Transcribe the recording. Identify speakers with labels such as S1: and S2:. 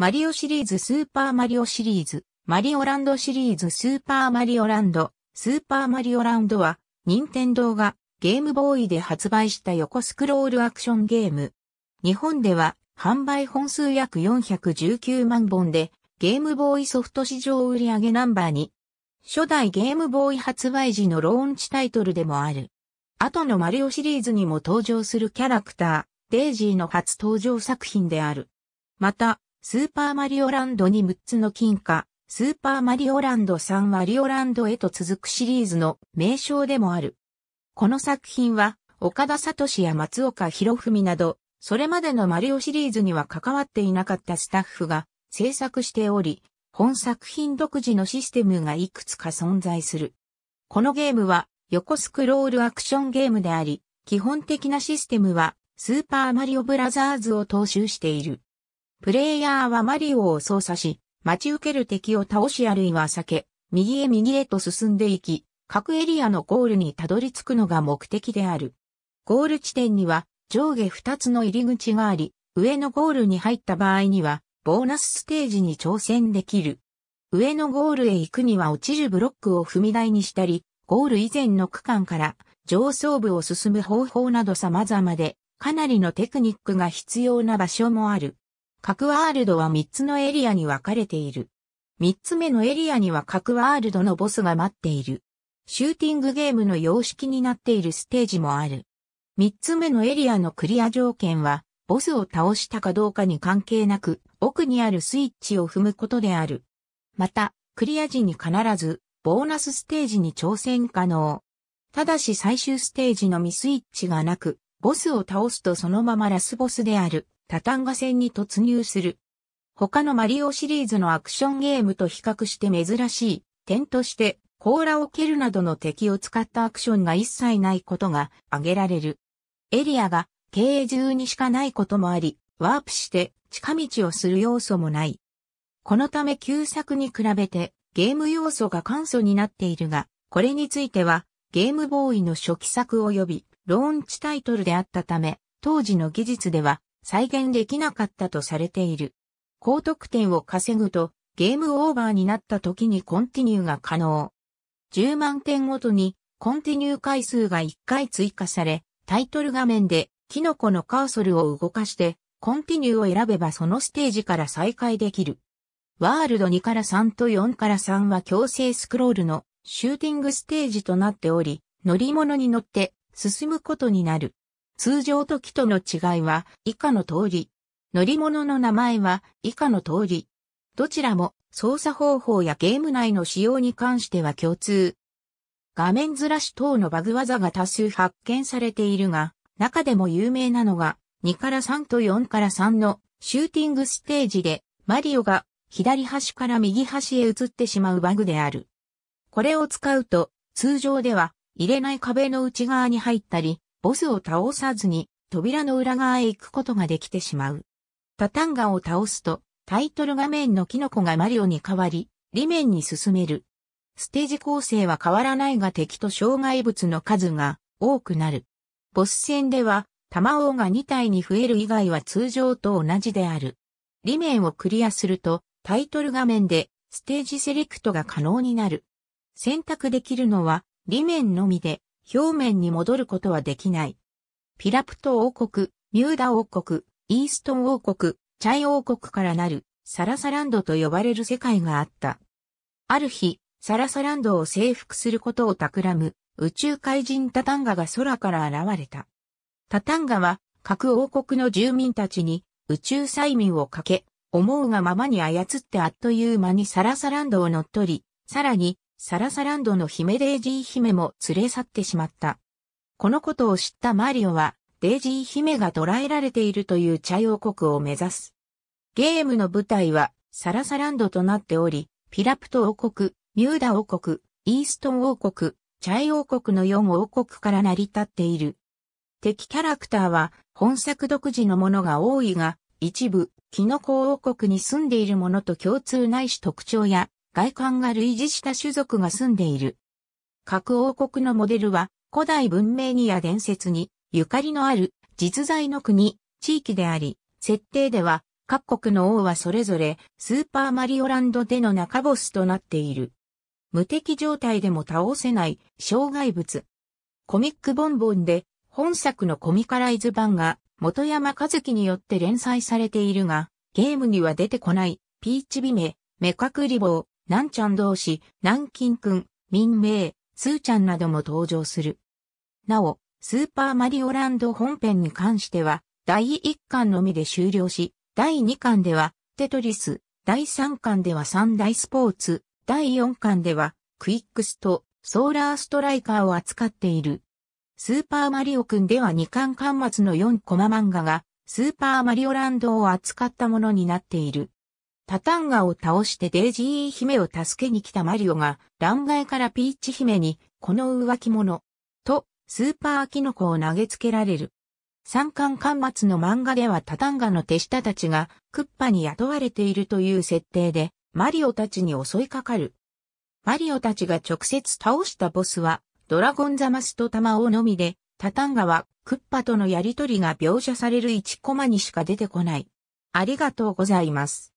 S1: マリオシリーズスーパーマリオシリーズ、マリオランドシリーズスーパーマリオランド、スーパーマリオランドは、任天堂がゲームボーイで発売した横スクロールアクションゲーム。日本では、販売本数約419万本で、ゲームボーイソフト市場売上ナンバーに、初代ゲームボーイ発売時のローンチタイトルでもある。後のマリオシリーズにも登場するキャラクター、デイジーの初登場作品である。また、スーパーマリオランドに6つの金貨、スーパーマリオランド3マリオランドへと続くシリーズの名称でもある。この作品は、岡田聡や松岡博文など、それまでのマリオシリーズには関わっていなかったスタッフが制作しており、本作品独自のシステムがいくつか存在する。このゲームは横スクロールアクションゲームであり、基本的なシステムはスーパーマリオブラザーズを踏襲している。プレイヤーはマリオを操作し、待ち受ける敵を倒しあるいは避け、右へ右へと進んでいき、各エリアのゴールにたどり着くのが目的である。ゴール地点には上下2つの入り口があり、上のゴールに入った場合には、ボーナスステージに挑戦できる。上のゴールへ行くには落ちるブロックを踏み台にしたり、ゴール以前の区間から上層部を進む方法など様々で、かなりのテクニックが必要な場所もある。各ワールドは3つのエリアに分かれている。3つ目のエリアには各ワールドのボスが待っている。シューティングゲームの様式になっているステージもある。3つ目のエリアのクリア条件は、ボスを倒したかどうかに関係なく、奥にあるスイッチを踏むことである。また、クリア時に必ず、ボーナスステージに挑戦可能。ただし最終ステージのみスイッチがなく、ボスを倒すとそのままラスボスである。タタンガ戦に突入する。他のマリオシリーズのアクションゲームと比較して珍しい点として甲羅を蹴るなどの敵を使ったアクションが一切ないことが挙げられる。エリアが経営中にしかないこともあり、ワープして近道をする要素もない。このため旧作に比べてゲーム要素が簡素になっているが、これについてはゲームボーイの初期作及びローンチタイトルであったため、当時の技術では再現できなかったとされている。高得点を稼ぐと、ゲームオーバーになった時にコンティニューが可能。10万点ごとにコンティニュー回数が1回追加され、タイトル画面でキノコのカーソルを動かして、コンティニューを選べばそのステージから再開できる。ワールド2から3と4から3は強制スクロールのシューティングステージとなっており、乗り物に乗って進むことになる。通常時との違いは以下の通り。乗り物の名前は以下の通り。どちらも操作方法やゲーム内の仕様に関しては共通。画面ずらし等のバグ技が多数発見されているが、中でも有名なのが2から3と4から3のシューティングステージでマリオが左端から右端へ移ってしまうバグである。これを使うと通常では入れない壁の内側に入ったり、ボスを倒さずに扉の裏側へ行くことができてしまう。タタンガを倒すとタイトル画面のキノコがマリオに変わり、裏面に進める。ステージ構成は変わらないが敵と障害物の数が多くなる。ボス戦では、玉王が2体に増える以外は通常と同じである。裏面をクリアすると、タイトル画面でステージセレクトが可能になる。選択できるのは、裏面のみで、表面に戻ることはできない。ピラプト王国、ミューダ王国、イーストン王国、チャイ王国からなるサラサランドと呼ばれる世界があった。ある日、サラサランドを征服することを企む宇宙怪人タタンガが空から現れた。タタンガは各王国の住民たちに宇宙催眠をかけ、思うがままに操ってあっという間にサラサランドを乗っ取り、さらにサラサランドの姫デイジー姫も連れ去ってしまった。このことを知ったマリオは、デイジー姫が捕らえられているという茶王国を目指す。ゲームの舞台は、サラサランドとなっており、ピラプト王国、ミューダ王国、イーストン王国、チャイ王国の4王国から成り立っている。敵キャラクターは本作独自のものが多いが、一部、キノコ王国に住んでいるものと共通ないし特徴や外観が類似した種族が住んでいる。各王国のモデルは古代文明にや伝説にゆかりのある実在の国、地域であり、設定では各国の王はそれぞれスーパーマリオランドでの中ボスとなっている。無敵状態でも倒せない障害物。コミックボンボンで本作のコミカライズ版が元山和樹によって連載されているが、ゲームには出てこないピーチビメ、メカクリボー、南ちゃん同士、南京くん、民名、スーちゃんなども登場する。なお、スーパーマリオランド本編に関しては、第1巻のみで終了し、第2巻では、テトリス、第3巻では三大スポーツ、第4巻では、クイックスとソーラーストライカーを扱っている。スーパーマリオくんでは2巻巻末の4コマ漫画が、スーパーマリオランドを扱ったものになっている。タタンガを倒してデイジー姫を助けに来たマリオが、乱外からピーチ姫に、この浮気者、と、スーパーキノコを投げつけられる。三巻巻末の漫画ではタタンガの手下たちが、クッパに雇われているという設定で、マリオたちに襲いかかる。マリオたちが直接倒したボスは、ドラゴンザマスと玉王のみで、タタンガは、クッパとのやりとりが描写される1コマにしか出てこない。ありがとうございます。